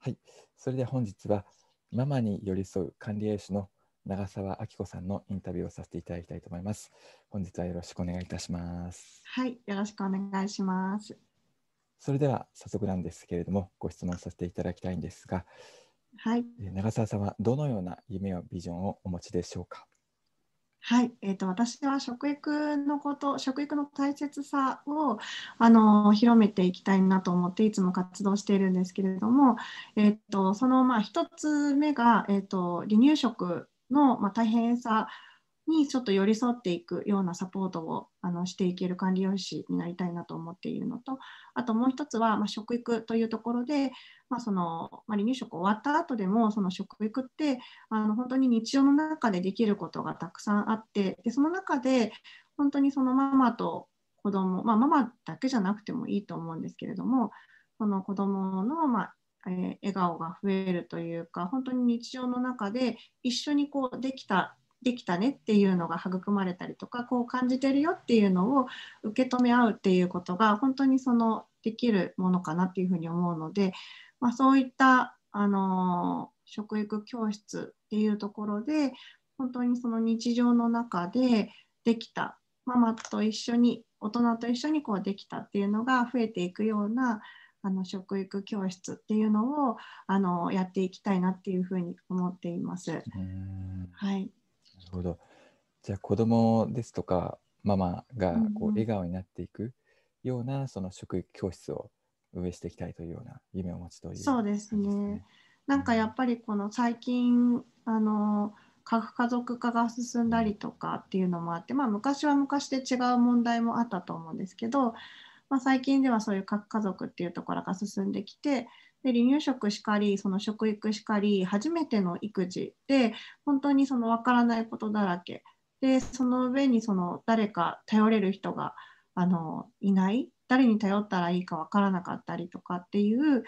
はい、それで本日はママに寄り添う管理栄養士の長澤明子さんのインタビューをさせていただきたいと思います。本日はよろしくお願いいたします。はい、よろしくお願いします。それでは早速なんですけれども、ご質問させていただきたいんですが、はい、長澤さんはどのような夢やビジョンをお持ちでしょうか。はい、えーと、私は食育のこと食育の大切さをあの広めていきたいなと思っていつも活動しているんですけれども、えーと、そのまあ1つ目が、えーと離乳食の、まあ、大変さにちょっと寄り添っていくようなサポートをあのしていける管理栄養士になりたいなと思っているのとあともう一つは、まあ、食育というところで、まあ、その、ま離乳食終わった後でもその食育ってあの本当に日常の中でできることがたくさんあってでその中で本当にそのママと子供まあママだけじゃなくてもいいと思うんですけれどもその子供のまあえー、笑顔が増えるというか本当に日常の中で一緒にこうできたできたねっていうのが育まれたりとかこう感じてるよっていうのを受け止め合うっていうことが本当にそのできるものかなっていうふうに思うので、まあ、そういったあの食育教室っていうところで本当にその日常の中でできたママと一緒に大人と一緒にこうできたっていうのが増えていくようなあの食育教室っていうのをあのやっていきたいなっていうふうに思っています。はい、るほど。じゃあ子供ですとかママがこう笑顔になっていくような、その食育教室を運営していきたいというような夢を持ちという、ね、そうですね。なんかやっぱりこの最近あの核家族化が進んだりとかっていうのもあって、まあ、昔は昔で違う問題もあったと思うんですけど、まあ、最近ではそういう核家族っていうところが進んできてで離乳食しかりその食育しかり初めての育児で本当にその分からないことだらけでその上にその誰か頼れる人があのいない誰に頼ったらいいか分からなかったりとかっていう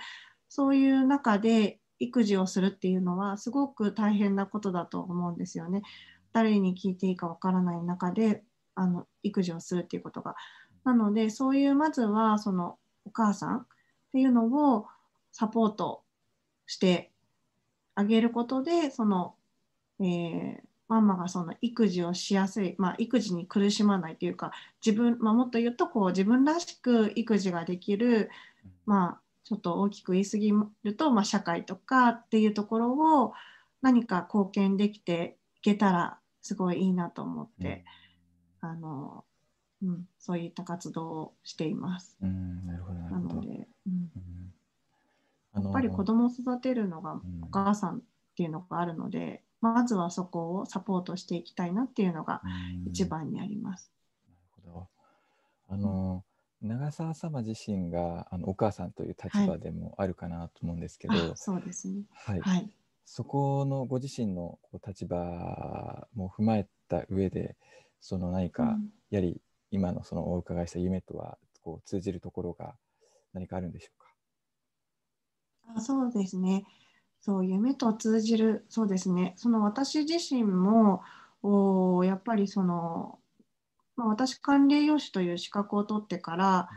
そういう中で育児をするっていうのはすごく大変なことだと思うんですよね。誰に聞いていいかわからない中であの育児をするっていうことが。なのでそういうまずはそのお母さんっていうのをサポートしてあげることで、その、えー、ママがその育児をしやすい、まあ、育児に苦しまないというか、自分、まあ、もっと言うとこう、自分らしく育児ができる、まあ、ちょっと大きく言い過ぎると、まあ、社会とかっていうところを何か貢献できていけたらすごいいいなと思って、うん、あのうん、そういった活動をしています。うん、なるほどなるほどなので、うん、うんやっぱり子供を育てるのがお母さんっていうのがあるので、うん、まずはそこをサポートしていきたいなっていうのが一番にあります。うん、なるほどあの、長澤様自身があのお母さんという立場でもあるかなと思うんですけど、はい、そうですね、はい、はい、そこのご自身の立場も踏まえた上でその何か、やはり今のそのお伺いした夢とはこう通じるところが何かあるんでしょうかあそうですねそう夢と通じるそうですねその私自身もおやっぱりその、まあ、私管理栄養士という資格を取ってから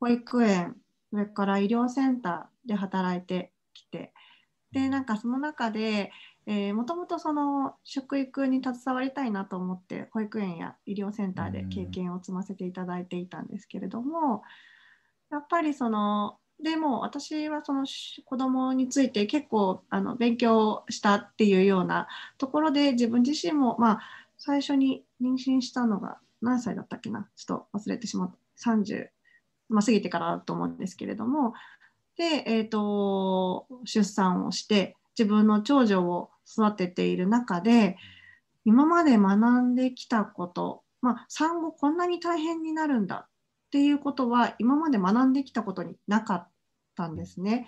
保育園それから医療センターで働いてきてでなんかその中でもともとその食育に携わりたいなと思って保育園や医療センターで経験を積ませていただいていたんですけれどもやっぱりそのでも私はその子供について結構あの勉強したっていうようなところで自分自身もまあ最初に妊娠したのが何歳だったっけなちょっと忘れてしまった30、まあ、過ぎてからだと思うんですけれどもで、えーと、と出産をして自分の長女を育てている中で今まで学んできたこと、まあ、産後こんなに大変になるんだっていうことは今まで学んできたことになかったんですね。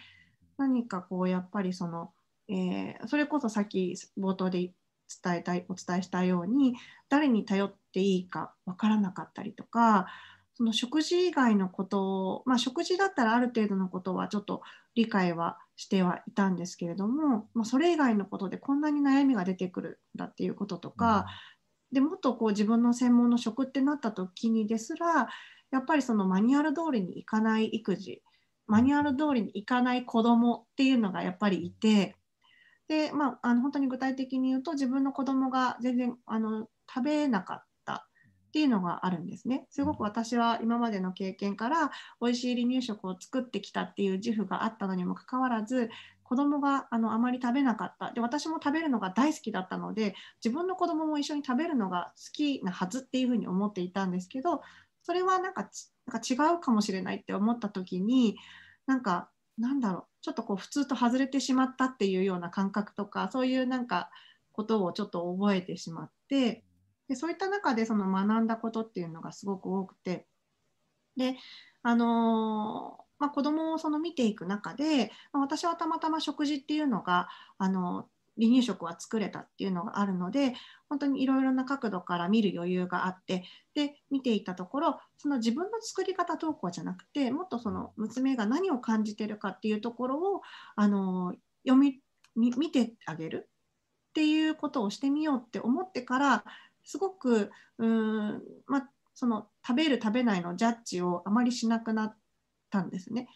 何かこうやっぱりその、えー、それこそさっき冒頭で伝えたいお伝えしたように誰に頼っていいか分からなかったりとかその食事以外のことを、まあ、食事だったらある程度のことはちょっと理解はしてはいたんですけれども、まあ、それ以外のことでこんなに悩みが出てくるんだっていうこととか、うん、でもっとこう自分の専門の職ってなった時にですらやっぱりそのマニュアル通りにいかない育児マニュアル通りにいかない子どもっていうのがやっぱりいてで、まあ、あの本当に具体的に言うと自分の子どもが全然あの食べなかった。っていうのがあるんですねすごく私は今までの経験から美味しい離乳食を作ってきたっていう自負があったのにもかかわらず子供があのあまり食べなかったで私も食べるのが大好きだったので自分の子供も一緒に食べるのが好きなはずっていうふうに思っていたんですけどそれはなんかなんか違うかもしれないって思った時になんかなんだろうちょっとこう普通と外れてしまったっていうような感覚とかそういうなんかことをちょっと覚えてしまってでそういった中でその学んだことっていうのがすごく多くてであのーまあ、子どもをその見ていく中で、私はたまたま食事っていうのがあの離乳食は作れたっていうのがあるので本当にいろいろな角度から見る余裕があってで見ていたところその自分の作り方投稿じゃなくてもっとその娘が何を感じてるかっていうところをあの読み見てあげるっていうことをしてみようって思ってからすごくうーん、まその食べる食べないのジャッジをあまりしなくなったんですね。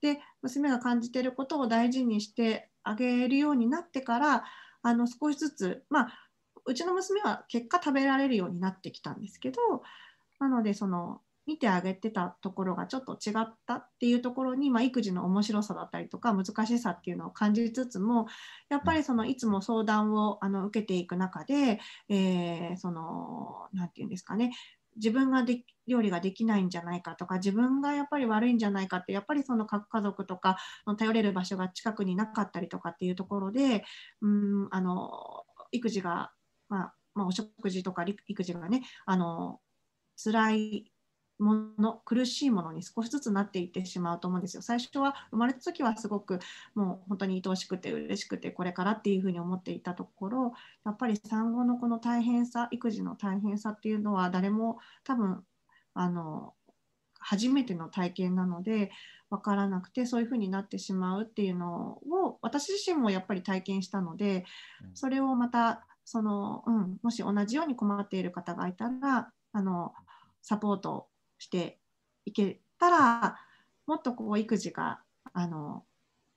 で娘が感じてることを大事にしてげるようになってからあの少しずつ、まあ、うちの娘は結果食べられるようになってきたんですけどなのでその見てあげてたところがちょっと違ったっていうところに、まあ、育児の面白さだったりとか難しさっていうのを感じつつもやっぱりそのいつも相談をあの受けていく中で、えー、その何て言うんですかね自分がで料理ができないんじゃないかとか自分がやっぱり悪いんじゃないかってやっぱりその家族とか頼れる場所が近くになかったりとかっていうところでうんあの育児が、まあまあ、お食事とか育児がねあの辛いもの苦しいものに少しずつなっていってしまうと思うんですよ。最初は生まれた時はすごくもう本当に愛おしくて嬉しくてこれからっていうふうに思っていたところやっぱり産後のこの大変さ育児の大変さっていうのは誰も多分あの初めての体験なので分からなくてそういうふうになってしまうっていうのを私自身もやっぱり体験したのでそれをまたその、うん、もし同じように困っている方がいたらあのサポートしていけたらもっとこう育児があの、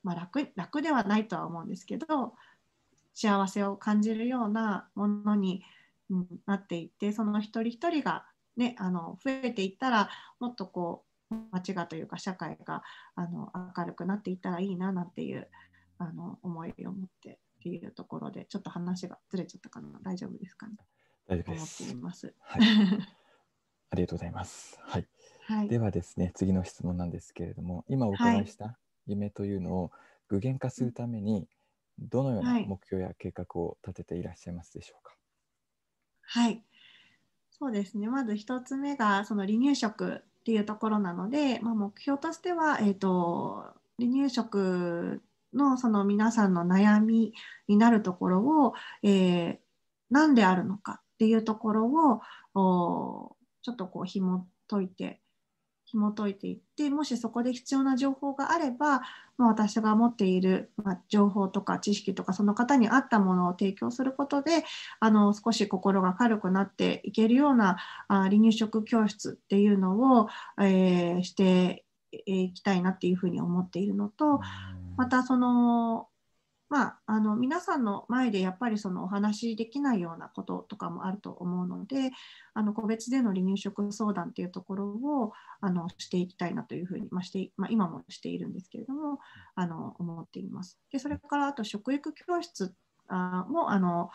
まあ楽、楽ではないとは思うんですけど幸せを感じるようなものに、なっていってその一人一人が、ね、あの増えていったらもっとこう街がというか社会があの明るくなっていったらいいななんていうあの思いを持ってっていうところでちょっと話がずれちゃったかな大丈夫ですかね。大丈夫です。思っています。はいありがとうございます。はい。はい、ではですね、次の質問なんですけれども、今お伺いした夢というのを具現化するために、どのような目標や計画を立てていらっしゃいますでしょうか。はい。そうですね。まず1つ目がその離乳食っていうところなので、まあ、目標としてはえっ、ー、と離乳食のその皆さんの悩みになるところを、えー、何であるのかっていうところをちょっとこう紐解いて紐解いていってもしそこで必要な情報があれば、まあ、私が持っている、ま情報とか知識とかその方に合ったものを提供することであの少し心が軽くなっていけるようなあ離乳食教室っていうのを、えー、していきたいなっていうふうに思っているのとまたそのまあ、あの皆さんの前でやっぱりそのお話しできないようなこととかもあると思うのであの個別での離乳食相談っていうところをあのしていきたいなというふうに、まあ、してまあ、今もしているんですけれどもあの思っています。でそれからあと食育教室あもあの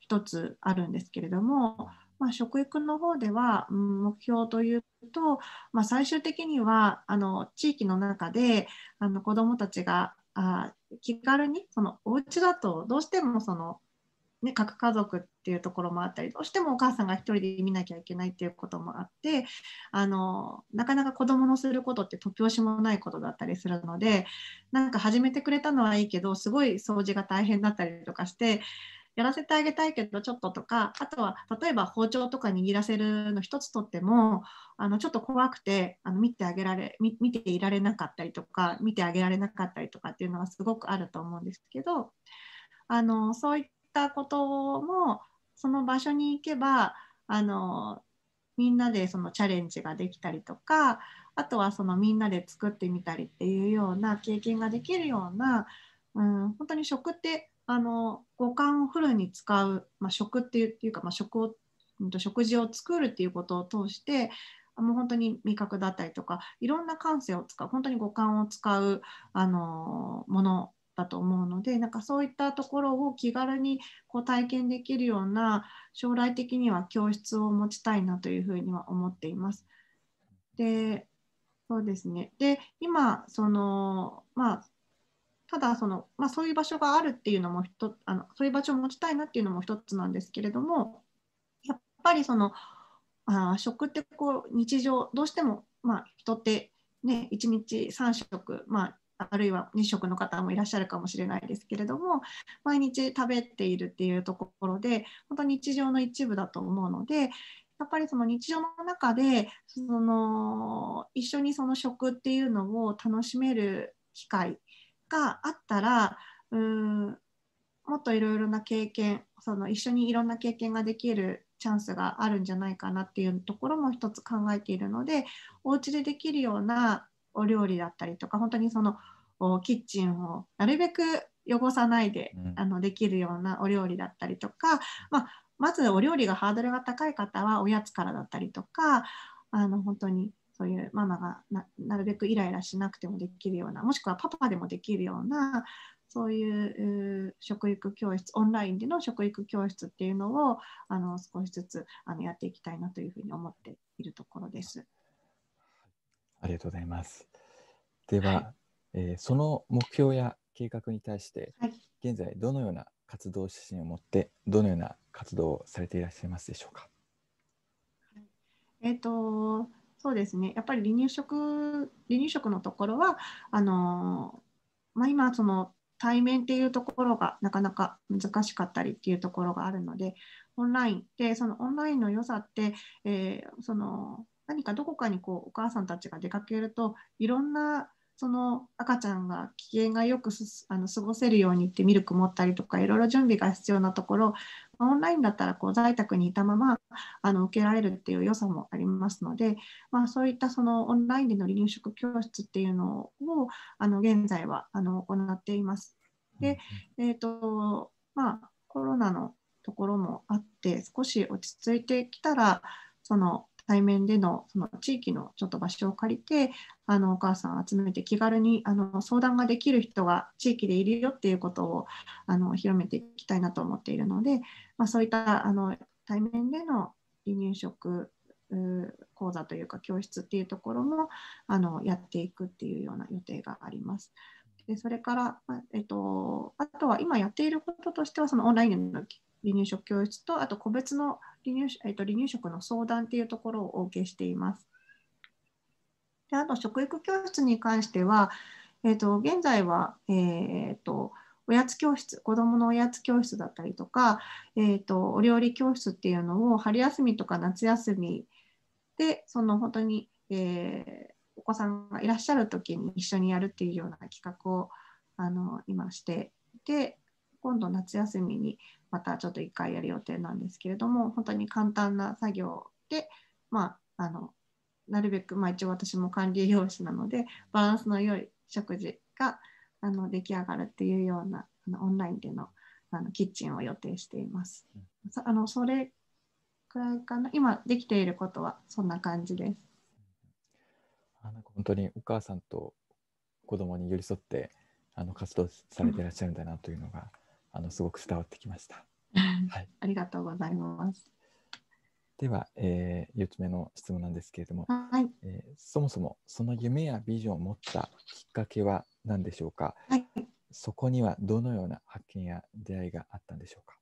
一つあるんですけれども、まあ、食育の方では目標というと、まあ、最終的にはあの地域の中であの子どもたちがあ気軽にそのお家だとどうしてもその、ね、核家族っていうところもあったりどうしてもお母さんが1人で見なきゃいけないっていうこともあってあのなかなか子どものすることって突拍子もないことだったりするのでなんか始めてくれたのはいいけどすごい掃除が大変だったりとかしてやらせてあげたいけどちょっととかあとは例えば包丁とか握らせるの一つとってもあのちょっと怖くてあの見てあげられ見ていられなかったりとか見てあげられなかったりとかっていうのはすごくあると思うんですけどあのそういったこともその場所に行けばあのみんなでそのチャレンジができたりとかあとはそのみんなで作ってみたりっていうような経験ができるような、うん、本当に食ってあの五感をフルに使う、まあ、食っていうか、まあ、食を食事を作るっていうことを通してもう本当に味覚だったりとかいろんな感性を使う本当に五感を使うあのものだと思うのでなんかそういったところを気軽にこう体験できるような将来的には教室を持ちたいなというふうには思っています。でそうですねで今そのまあただその、まあ、そういう場所があるっていうのもあのそういう場所を持ちたいなっていうのも一つなんですけれどもやっぱりそのあ食ってこう日常どうしても、まあ、人ってね1日3食、まあ、あるいは2食の方もいらっしゃるかもしれないですけれども毎日食べているっていうところで本当日常の一部だと思うのでやっぱりその日常の中でその一緒にその食っていうのを楽しめる機会があったらうんもっといろいろな経験その一緒にいろんな経験ができるチャンスがあるんじゃないかなっていうところも一つ考えているのでお家でできるようなお料理だったりとか本当にそのキッチンをなるべく汚さないで、あのできるようなお料理だったりとか、まあ、まずお料理がハードルが高い方はおやつからだったりとかあの本当にそういうママがななるべくイライラしなくてもできるようなもしくはパパでもできるようなそういう食育教室オンラインでの食育教室っていうのをあの少しずつあのやっていきたいなというふうに思っているところです。ありがとうございます。では、はい、えー、その目標や計画に対して、はい、現在どのような活動指針を持ってどのような活動をされていらっしゃいますでしょうか。えっ、ー、とそうですね。やっぱり離乳食、離乳食のところは、あのまあ、今、その対面っていうところがなかなか難しかったりっていうところがあるので、オンラインで、そのオンラインの良さって、えー、その何かどこかにこうお母さんたちが出かけるといろんなその赤ちゃんが機嫌がよくあの過ごせるようにってミルク持ったりとかいろいろ準備が必要なところオンラインだったらこう在宅にいたままあの受けられるっていう良さもありますので、まあ、そういったそのオンラインでの離乳食教室っていうのをあの現在はあの行っています。で、えーとまあ、コロナのところもあって少し落ち着いてきたらその対面でのその地域のちょっと場所を借りてあのお母さんを集めて気軽にあの相談ができる人が地域でいるよっていうことをあの広めていきたいなと思っているので、まあ、そういったあの対面での離乳食講座というか教室っていうところもあのやっていくっていうような予定があります。でそれから、えっと、あとは今やっていることとしてはそのオンラインの離乳食教室とあと個別の離乳,、えーと、離乳食の相談っていうところをお受けしています。であと食育教室に関しては、えーと、現在は、えーと、おやつ教室子どものおやつ教室だったりとか、えー、とお料理教室っていうのを春休みとか夏休みでその本当に、えー、お子さんがいらっしゃる時に一緒にやるっていうような企画をあの今してで今度夏休みにまたちょっと1回やる予定なんですけれども本当に簡単な作業で、まあ、あのなるべく、まあ、一応私も管理栄養士なのでバランスの良い食事があの出来上がるっていうようなあのオンラインでのあのキッチンを予定しています。あのそれくらいかな今できていることはそんな感じです。あの本当にお母さんと子供に寄り添ってあの活動されていらっしゃるんだなというのがあのすごく伝わってきました。はい、ありがとうございます。では、えー、4つ目の質問なんですけれども、はいえー、そもそもその夢やビジョンを持ったきっかけは何でしょうか、はい、そこにはどのような発見や出会いがあったんでしょうか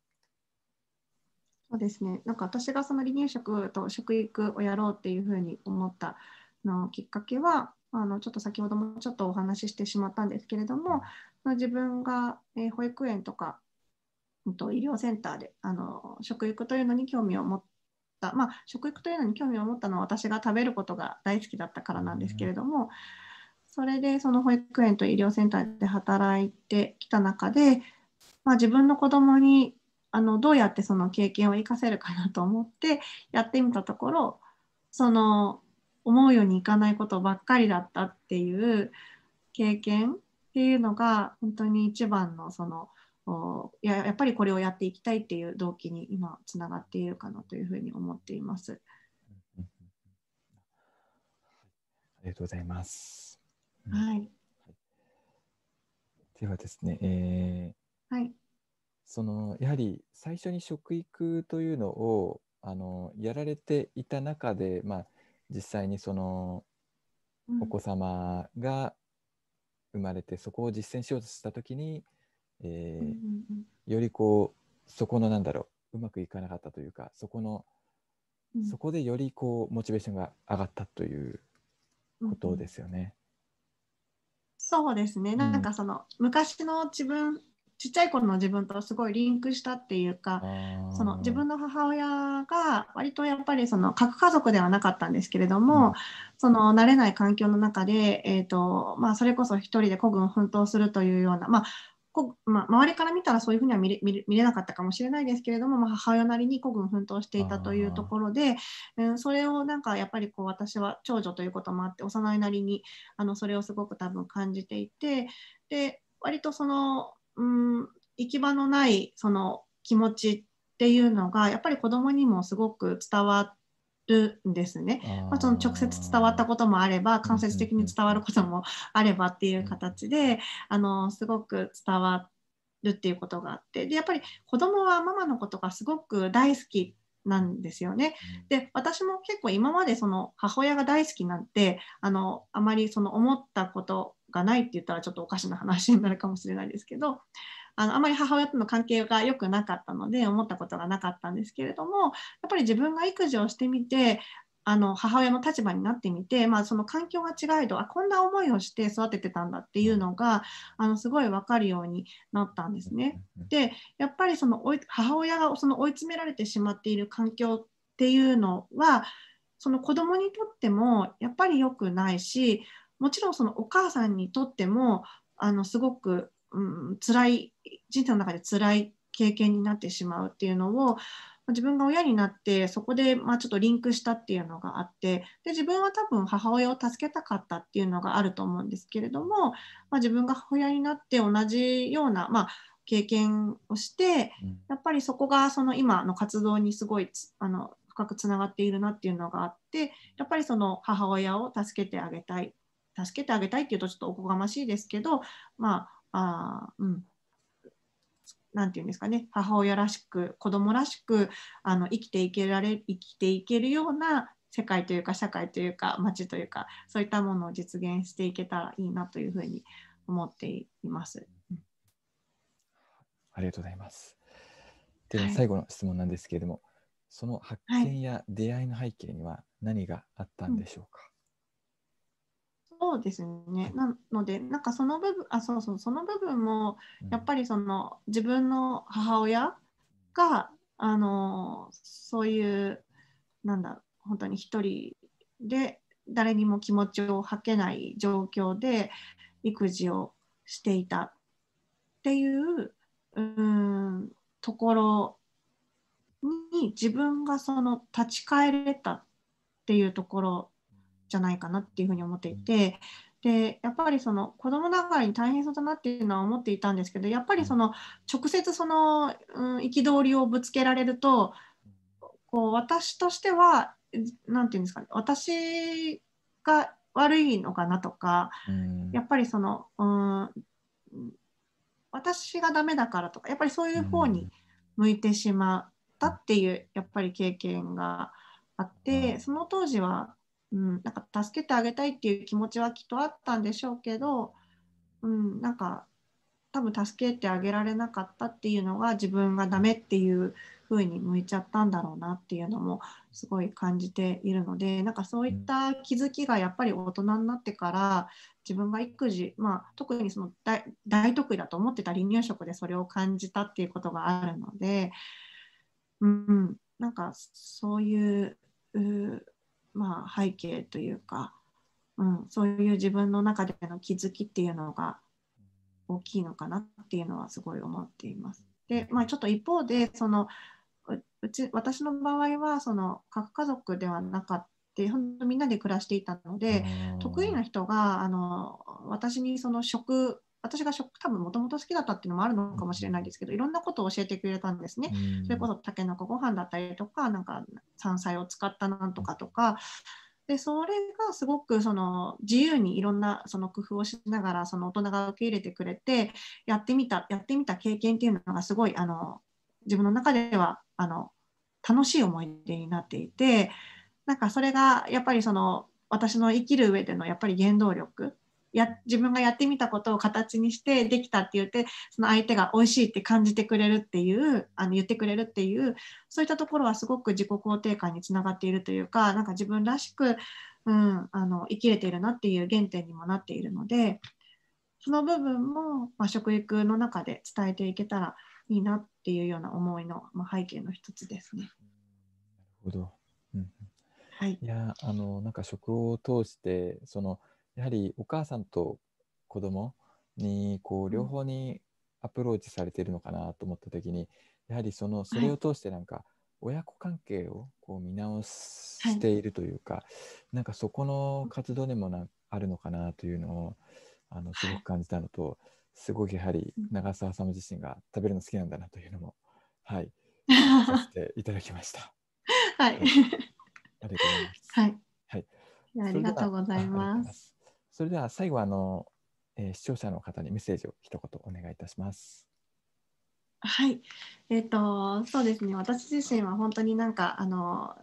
そうですねなんか私がその離乳食と食育をやろうっていうふうに思ったのきっかけはあのちょっと先ほどもちょっとお話ししてしまったんですけれども、自分が、えー、保育園とか、えと、医療センターであの食育というのに興味を持った、まあ、食育というのに興味を持ったのは私が食べることが大好きだったからなんですけれども、うん、それでその保育園と医療センターで働いてきた中で、まあ、自分の子供にあのどうやってその経験を生かせるかなと思ってやってみたところその思うようにいかないことばっかりだったっていう経験っていうのが本当に一番のそのいややっぱりこれをやっていきたいっていう動機に今つながっているかなというふうに思っています。ありがとうございます。はい。ではですね、えー、はい。そのやはり最初に食育というのをあのやられていた中で、まあ実際にそのお子様が生まれてそこを実践しようとした時に、えー、うん、よりこうそこのなんだろううまくいかなかったというかそこの、うん、そこでよりこうモチベーションが上がったということですよね。うん、そうですねなんかその、昔の自分ちっちゃい頃の自分とすごいリンクしたっていうかその自分の母親が割とやっぱりその核家族ではなかったんですけれども、うん、その慣れない環境の中で、えーとまあ、それこそ一人で孤軍奮闘するというような、まあこまあ、周りから見たらそういうふうには見れ見れなかったかもしれないですけれども、まあ、母親なりに孤軍奮闘していたというところで、うん、それをなんかやっぱりこう私は長女ということもあって幼いなりにあのそれをすごく多分感じていてで割とそのうん行き場のないその気持ちっていうのがやっぱり子どもにもすごく伝わるんですね。まあ、その直接伝わったこともあれば間接的に伝わることもあればっていう形であのすごく伝わるっていうことがあってでやっぱり子どもはママのことがすごく大好きなんですよね。で私も結構今までその母親が大好きなんてあのあまりその思ったことがないって言ったらちょっとおかしな話になるかもしれないですけどあのあまり母親との関係が良くなかったので思ったことがなかったんですけれどもやっぱり自分が育児をしてみてあの母親の立場になってみて、まあ、その環境が違いとあこんな思いをして育ててたんだっていうのがあのすごい分かるようになったんですね。でやっぱりその母親がその追い詰められてしまっている環境っていうのはその子供にとってもやっぱり良くないしもちろんそのお母さんにとってもあのすごく、うん、辛い人生の中で辛い経験になってしまうっていうのを自分が親になってそこでまあちょっとリンクしたっていうのがあってで自分は多分母親を助けたかったっていうのがあると思うんですけれども、まあ、自分が母親になって同じような、まあ、経験をしてやっぱりそこがその今の活動にすごいあの深くつながっているなっていうのがあってやっぱりその母親を助けてあげたい助けてあげたいっていうとちょっとおこがましいですけど、まあ、あうん、なんていうんですかね母親らしく子供らしくあの生きていけられ生きていけるような世界というか社会というか街というかそういったものを実現していけたらいいなというふうに思っています。ありがとうございます。では最後の質問なんですけれども、はい、その発見や出会いの背景には何があったんでしょうか。はいそうですね。なので、なんかその部分、あ、そうそう、その部分も、やっぱりその自分の母親が、あの、そういう、なんだ、本当に一人で、誰にも気持ちを吐けない状況で育児をしていたっていううんところに自分がその立ち返れたっていうところじゃないかなっていうふうに思っていて。でやっぱりその子供ながらに大変そうだなっていうのは思っていたんですけどやっぱりその直接その憤、うん、りをぶつけられるとこう私としては何て言うんですかね私が悪いのかなとか、やっぱりその、うん、私がダメだからとかやっぱりそういう方に向いてしまったっていうやっぱり経験があってその当時はうん、なんか助けてあげたいっていう気持ちはきっとあったんでしょうけど、うん、なんか多分助けてあげられなかったっていうのが自分がダメっていう風に向いちゃったんだろうなっていうのもすごい感じているのでなんかそういった気づきがやっぱり大人になってから自分が育児、まあ、特にその大得意だと思ってた離乳食でそれを感じたっていうことがあるので、うん、なんかそういう。うまあ、背景というか、うん、そういう自分の中での気づきっていうのが大きいのかなっていうのはすごい思っています。で、まあ、ちょっと一方でそのうち私の場合はその核家族ではなかった本当みんなで暮らしていたので得意な人があの私にその食私が食多分もともと好きだったっていうのもあるのかもしれないですけどいろんなことを教えてくれたんですね。それこそたけのこご飯だったりとかなんか山菜を使ったなんとかとか。でそれがすごくその自由にいろんなその工夫をしながらその大人が受け入れてくれてやってみたやってみた経験っていうのがすごいあの自分の中ではあの楽しい思い出になっていてなんかそれがやっぱりその私の生きる上でのやっぱり原動力や自分がやってみたことを形にしてできたって言ってその相手が美味しいって感じてくれるっていうあの言ってくれるっていうそういったところはすごく自己肯定感につながっているというかなんか自分らしく、うん、あの生きれているなっていう原点にもなっているのでその部分も、まあ、食育の中で伝えていけたらいいなっていうような思いの、まあ、背景の一つですね。なるほど、うんはい、いやあのなんか食を通してそのやはりお母さんと子供にこう両方にアプローチされてるのかなと思った時にやはりそのそれを通してなんか親子関係をこう見直しているというか、はい、なんかそこの活動でもなあるのかなというのをあのすごく感じたのと、すごくやはり長澤さん自身が食べるの好きなんだなというのもはいさせていただきました。はい、ありがとうございます。はい、はい、ありがとうございます。それでは最後あの、えー、視聴者の方にメッセージを一言お願いいたします。はい、えっ、ー、とそうですね。私自身は本当になんかあの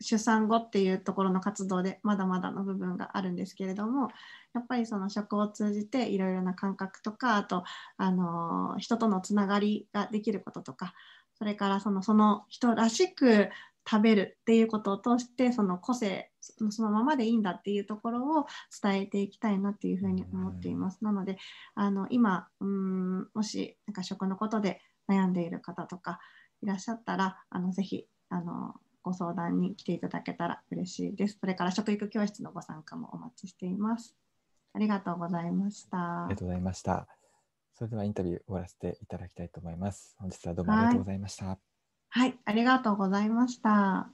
出産後っていうところの活動でまだまだの部分があるんですけれどもやっぱりその食を通じていろいろな感覚とかあとあの人とのつながりができることとかそれからそのその人らしく食べるっていうことを通してその個性そのままでいいんだっていうところを伝えていきたいなっていうふうに思っています。なのであの今うんもしなんか食のことで悩んでいる方とかいらっしゃったらあのぜひあのご相談に来ていただけたら嬉しいです。それから食育教室のご参加もお待ちしています。ありがとうございました。ありがとうございました。それではインタビュー終わらせていただきたいと思います。本日はどうもありがとうございました。はい、ありがとうございました。